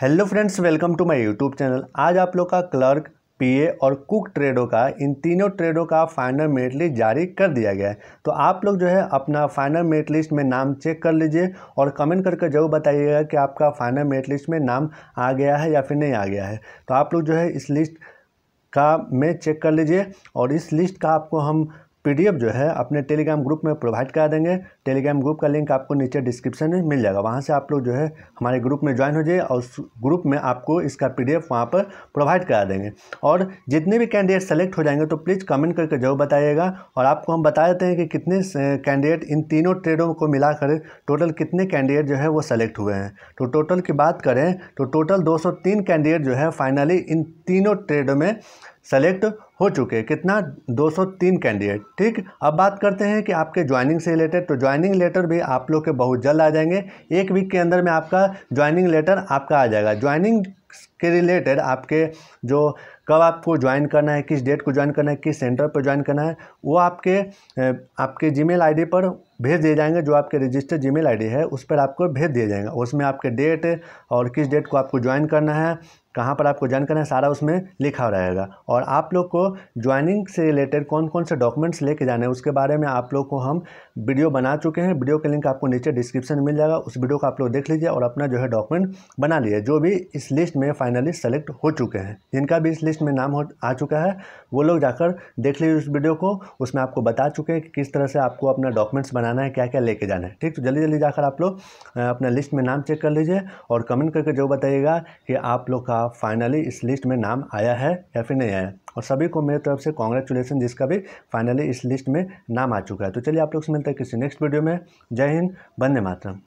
hello friends welcome to my YouTube channel आज आप लोग का क्लर्क पीए और कुक ट्रेडों का इन तीनों ट्रेडों का फाइनल मेरिट लिस्ट जारी कर दिया गया है तो आप लोग जो है अपना फाइनल मेरिट लिस्ट में नाम चेक कर लीजिए और कमेंट करके जरूर बताइएगा कि आपका फाइनल मेरिट लिस्ट में नाम आ गया है या फिर नहीं आ गया है तो आप लोग जो है इस लिस्ट का में चेक कर लीजिए और इस लिस्ट का आपको हम पीडीएफ जो है अपने टेलीग्राम ग्रुप में प्रोवाइड करा देंगे टेलीग्राम ग्रुप का लिंक आपको नीचे डिस्क्रिप्शन में मिल जाएगा वहाँ से आप लोग जो है हमारे ग्रुप में ज्वाइन हो जाइए और उस ग्रुप में आपको इसका पीडीएफ वहाँ पर प्रोवाइड करा देंगे और जितने भी कैंडिडेट सेलेक्ट हो जाएंगे तो प्लीज़ कमेंट करके जरूर बताइएगा और आपको हम बता देते हैं कि कितने कैंडिडेट इन तीनों ट्रेडों को मिलाकर टोटल कितने कैंडिडेट जो है वो सेलेक्ट हुए हैं तो टोटल की बात करें तो टोटल दो कैंडिडेट जो है फाइनली इन तीनों ट्रेडों में सेलेक्ट हो चुके कितना 203 कैंडिडेट ठीक अब बात करते हैं कि आपके ज्वाइनिंग से रिलेटेड तो ज्वाइनिंग लेटर भी आप लोग के बहुत जल्द आ जाएंगे एक वीक के अंदर में आपका ज्वाइनिंग लेटर आपका आ जाएगा ज्वाइनिंग के रिलेटेड आपके जो कब आपको ज्वाइन करना है किस डेट को ज्वाइन करना है किस सेंटर पर ज्वाइन करना है वो आपके आपके जीमेल आईडी पर भेज दिए जाएंगे जो आपके रजिस्टर जीमेल आईडी है उस पर आपको भेज दिया जाएगा उसमें आपके डेट और किस डेट को आपको ज्वाइन करना है कहाँ पर आपको ज्वाइन करना है सारा उसमें लिखा रहेगा और आप लोग को ज्वाइनिंग से रिलेटेड कौन कौन से डॉक्यूमेंट्स लेके जाने हैं उसके बारे में आप लोग को हम वीडियो बना चुके हैं वीडियो के लिंक आपको नीचे डिस्क्रिप्शन में मिल जाएगा उस वीडियो को आप लोग देख लीजिए और अपना जो है डॉक्यूमेंट बना लीजिए जो भी इस लिस्ट में फाइनली सेलेक्ट हो चुके हैं जिनका भी इस लिस्ट में नाम हो आ चुका है वो लोग जाकर देख लीजिए उस वीडियो को उसमें आपको बता चुके हैं कि किस तरह से आपको अपना डॉक्यूमेंट्स बनाना है क्या क्या लेके जाना है ठीक तो जल्दी जल्दी जाकर आप लोग अपना लिस्ट में नाम चेक कर लीजिए और कमेंट करके जो बताइएगा कि आप लोग का फाइनली इस लिस्ट में नाम आया है या फिर नहीं आया और सभी को मेरे तरफ से कॉन्ग्रेचुलेसन जिसका भी फाइनली इस लिस्ट में नाम आ चुका है तो चलिए आप लोग से मिलते हैं किसी नेक्स्ट वीडियो में जय हिंद बंदे मातरम